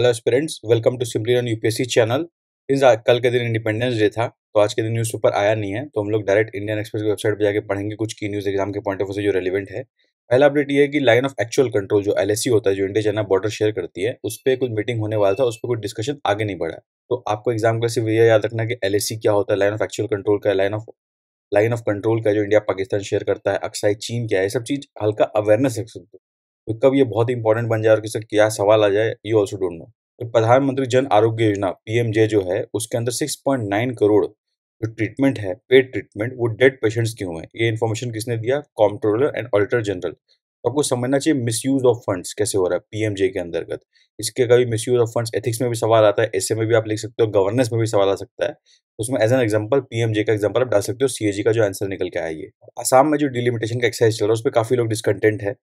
hello aspirants welcome to simply run UPSC channel इन कल के दिन इंडिपेंडेंस डे था तो आज के दिन न्यूज़ पेपर आया नहीं है तो हम लोग डायरेक्ट इंडियन एक्सप्रेस की वेबसाइट पर जाकर पढ़ेंगे कुछ की न्यूज़ एग्जाम के पॉइंट ऑफ व्यू से जो रेलिवेंट है पहला अपडेट ये है कि लाइन ऑफ एक्चुअल कंट्रोल जो एल e होता है जो इंडिया चाइना बॉर्डर शेयर करती है उस पर कुछ मीटिंग होने वाला था उस पर कुछ डिस्कशन आगे नहीं बढ़ा तो आपको एग्जाम का सिर्फ ये याद रखना कि एल e क्या होता है लाइन ऑफ एक्चुअल कंट्रोल का line of line of control का जो इंडिया पाकिस्तान शेयर करता है अक्साई चीन क्या है सब चीज़ हल्का अवेयरनेस है तो कब ये बहुत इंपॉर्टेंट बन जाए और किसी क्या सवाल आ जाए यू ऑल्सो डोंट नो प्रधानमंत्री जन आरोग्य योजना पीएमजे जो है उसके अंदर सिक्स करोड़ जो ट्रीटमेंट है पेड ट्रीटमेंट वो डेड पेशेंट्स के हुए हैं ये इन्फॉर्मेशन किसने दिया कॉम्प्ट्रोलर एंड ऑडिटर जनरल आपको समझना चाहिए मिस ऑफ फंड्स कैसे हो रहा है पीएमजे के अंतर्गत इसके कभी misuse of funds ethics में भी सवाल आता है ऐसे में भी आप लिख सकते हो गवर्नेंस में भी सवाल आ सकता है तो उसमें एज एन एग्जाम्पल पीएमजे का एग्जाम्पल आप डाल सकते हो सीएजी का जो आंसर निकल के आया ये आसाम में जो डिलिमिटेशन का एक्सरसाइज चल रहा है उस पर काफी लोग डिसकंटेंट है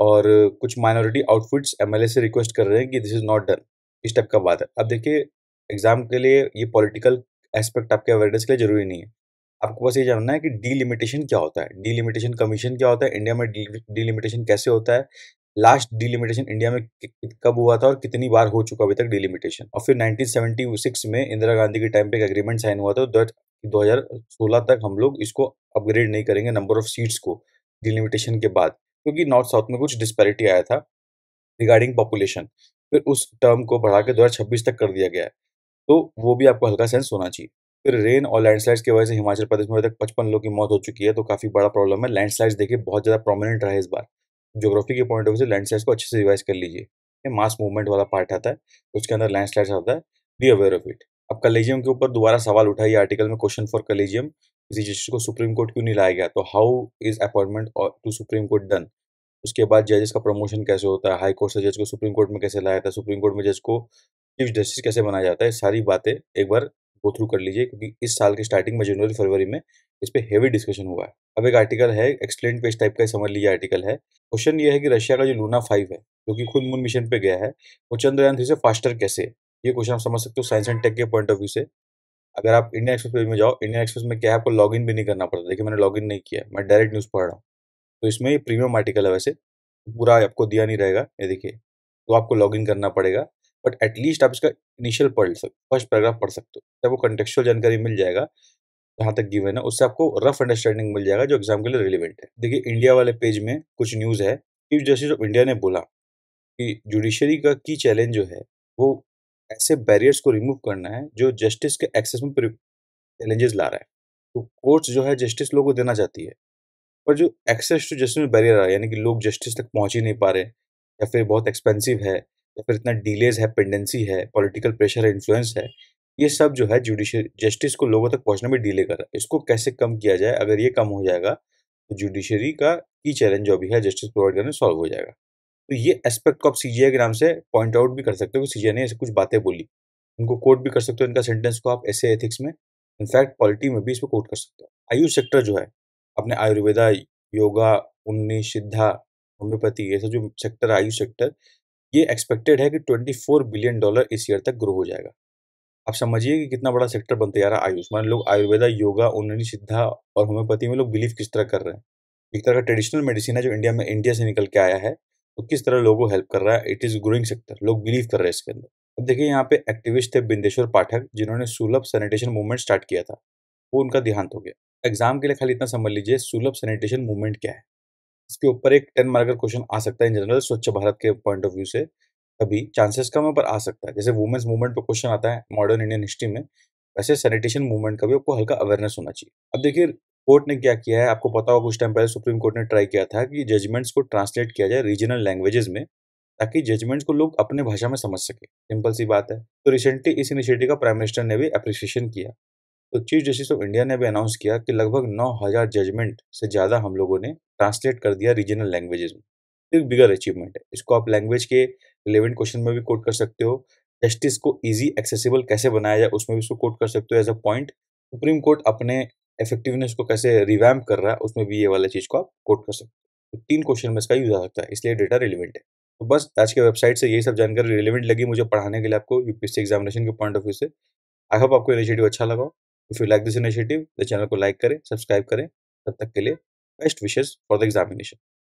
और कुछ माइनॉरिटी आउटफिट्स एम से रिक्वेस्ट कर रहे हैं कि दिस इज़ नॉट डन इस टाइप का बात है अब देखिए एग्जाम के लिए ये पॉलिटिकल एस्पेक्ट आपके अवेयरनेस के लिए जरूरी नहीं है आपको बस ये जानना है कि डीलिमिटेशन क्या होता है डीलिमिटेशन कमीशन क्या होता है इंडिया में डीलिमिटेशन कैसे होता है लास्ट डीलिमिटेशन इंडिया में कब हुआ था और कितनी बार हो चुका अभी तक डीलिमिटेशन और फिर 1976 में इंदिरा गांधी के टाइम पे एक एग्रीमेंट साइन हुआ था दो हजार तक हम लोग इसको अपग्रेड नहीं करेंगे नंबर ऑफ सीट्स को डिलिमिटेशन के बाद क्योंकि नॉर्थ साउथ में कुछ डिस्पैरिटी आया था रिगार्डिंग पॉपुलेशन फिर उस टर्म को बढ़ा के दो छब्बीस तक कर दिया गया है तो वो भी आपको हल्का सेंस होना चाहिए फिर रेन और लैंडस्लाइड्स की वजह से हिमाचल प्रदेश में अभी तक पचपन लोगों की मौत हो चुकी है तो काफ़ी बड़ा प्रॉब्लम है लैंडस्लाइड्स देखिए बहुत ज़्यादा प्रोमिनेंट रहा है इस बार जोग्राफी के पॉइंट ऑफ व्यू से लैंडस्लाइड्स को अच्छे से रिवाइज कर लीजिए ये मास मूवमेंट वाला पार्ट आता है उसके अंदर लैंडस्लाइड्स आता है बी अवेयर ऑफ इट अब कलेजियम के ऊपर दोबारा सवाल उठाइए आर्टिकल में क्वेश्चन फॉर कलेजियम किसी जज को सुप्रीम कोर्ट क्यों नहीं लाया गया तो how is appointment to Supreme Court done उसके बाद जजेस का प्रमोशन कैसे होता है हाई कोर्ट से जज को सुप्रीम कोर्ट में कैसे लाया जाता है सुप्रीम कोर्ट में जज को चीफ जस्टिस कैसे बनाया जाता है सारी बातें एक बार गो थ्रू कर लीजिए क्योंकि इस साल के स्टार्टिंग में जनवरी फरवरी में इस पर हेवी डिस्कशन हुआ है अब एक आर्टिकल है एक्सप्लेन पेज टाइप का समझ लीजिए आर्टिकल है क्वेश्चन ये है कि रशिया का जो लूना फाइव है जो कि खुद मून मिशन पे गया है वो चंद्रयान थ्री से फास्टर कैसे ये क्वेश्चन आप समझ सकते हो साइंस एंड टेक के पॉइंट ऑफ व्यू से अगर आप इंडियन एक्सप्रेस पेज में जाओ इंडियन एक्सप्रेस में क्या है आपको लॉगिन भी नहीं करना पड़ता देखिए मैंने लॉगिन नहीं किया मैं डायरेक्ट न्यूज़ पढ़ रहा हूँ तो इसमें ये प्रीमियम आर्टिकल है वैसे पूरा आपको दिया नहीं रहेगा ये देखिए तो आपको लॉगिन करना पड़ेगा बट एटलीस्ट आप इसका इनिशियल पढ़ सकते फर्स्ट पैराग्राफ पढ़ सकते हो आपको कंटेक्चुअल जानकारी मिल जाएगा जहाँ तक गिवन है उससे आपको रफ अंडरस्टैंडिंग मिल जाएगा जो एग्जाम के लिए रिलेवेंट है देखिए इंडिया वाले पेज में कुछ न्यूज़ है चीफ जस्टिस ऑफ इंडिया ने बोला कि जुडिशरी का की चैलेंज जो है वो ऐसे बैरियर्स को रिमूव करना है जो जस्टिस के एक्सेस में चैलेंजेस ला रहा है तो कोर्ट्स जो है जस्टिस लोगों को देना चाहती है पर जो एक्सेस टू जस्टिस में बैरियर आ रहा है यानी कि लोग जस्टिस तक पहुंच ही नहीं पा रहे या फिर बहुत एक्सपेंसिव है या फिर इतना डिलेज है पेंडेंसी है पॉलिटिकल प्रेशर है इन्फ्लुएंस है ये सब जो है जुडिशियल जस्टिस को लोगों तक पहुंचने में डिले कर रहा है इसको कैसे कम किया जाए अगर ये कम हो जाएगा तो जुडिशरी का की चैलेंज जो भी है जस्टिस प्रोवाइड करने सॉल्व हो जाएगा तो ये एस्पेक्ट को आप सी के नाम से पॉइंट आउट भी कर सकते हो कि सी ने ऐसे कुछ बातें बोली उनको कोट भी कर सकते हो इनका सेंटेंस को आप ऐसे एथिक्स में इनफैक्ट पॉलिटी में भी इसको कोट कर सकते हो आयुष सेक्टर जो है अपने आयुर्वेदा योगा उन्नी सिद्धा होम्योपैथी ऐसा जो सेक्टर आयुष सेक्टर ये एक्सपेक्टेड है कि 24 बिलियन डॉलर इस ईयर तक ग्रो हो जाएगा आप समझिए कि कितना बड़ा सेक्टर बनते जा रहा है आयुष मान लोग आयुर्वेदा योगा उन्नी सिद्धा और होम्योपैथी में लोग बिलीव किस तरह कर रहे हैं एक तरह का ट्रेडिशनल मेडिसिन है जो इंडिया में इंडिया से निकल के आया है तो किस तरह लोगों को हेल्प कर रहा है इट इज ग्रोइंग सेक्टर लोग बिलीव कर रहे हैं इसके अंदर अब देखिए यहाँ पे एक्टिविस्ट थे बिंदेश्वर पाठक जिन्होंने सुलभ सैनिटेशन मूवमेंट स्टार्ट किया था वो उनका देहांत हो गया एग्जाम के लिए खाली इतना समझ लीजिए सुलभ सैनिटेशन मूवमेंट क्या है इसके ऊपर एक टेन मार्कर क्वेश्चन आ सकता है इन जनरल स्वच्छ भारत के पॉइंट ऑफ व्यू से कभी चांसेस कम है पर आ सकता है जैसे वुमेन्स मूवमेंट पर क्वेश्चन आता है मॉडर्न इंडियन हिस्ट्री में वैसे सैनिटेशन मूवमेंट का भी आपको हल्का अवेयरनेस होना चाहिए अब देखिए कोर्ट ने क्या किया है आपको पता होगा कुछ टाइम पहले सुप्रीम कोर्ट ने ट्राई किया था कि जजमेंट्स को ट्रांसलेट किया जाए रीजनल लैंग्वेजेस में ताकि जजमेंट्स को लोग अपने भाषा में समझ सके सिंपल सी बात है तो रिसेंटली इस इनिशिएटिव का प्राइम मिनिस्टर ने भी अप्रिसिएशन किया तो चीफ जस्टिस ऑफ इंडिया ने भी अनाउंस किया कि लगभग नौ हज़ार जजमेंट से ज़्यादा हम लोगों ने ट्रांसलेट कर दिया रीजनल लैंग्वेजेस में तो एक बिगर अचीवमेंट है इसको आप लैंग्वेज के रिलेवेंट क्वेश्चन में भी कोट कर सकते हो जस्टिस को ईजी एक्सेसिबल कैसे बनाया जाए उसमें भी इसको कोट कर सकते हो as a point Supreme Court अपने इफेक्टिवनेस को कैसे रिवैम्प कर रहा है उसमें भी ये वाला चीज़ को आप कोट कर सकते हो तो तीन क्वेश्चन में इसका यूज आ सकता है इसलिए डेटा रिलेवेंट है तो बस आज के वेबसाइट से यही सब जानकारी रिलेवेंट लगी मुझे पढ़ाने के लिए आपको यूपीएससी एग्जामिनेशन के पॉइंट ऑफ व्यू से आई होप आपको इनिशिएटिव अच्छा लगा if you like this initiative the channel को लाइक करें सब्सक्राइब करें तब तक के लिए best wishes for the examination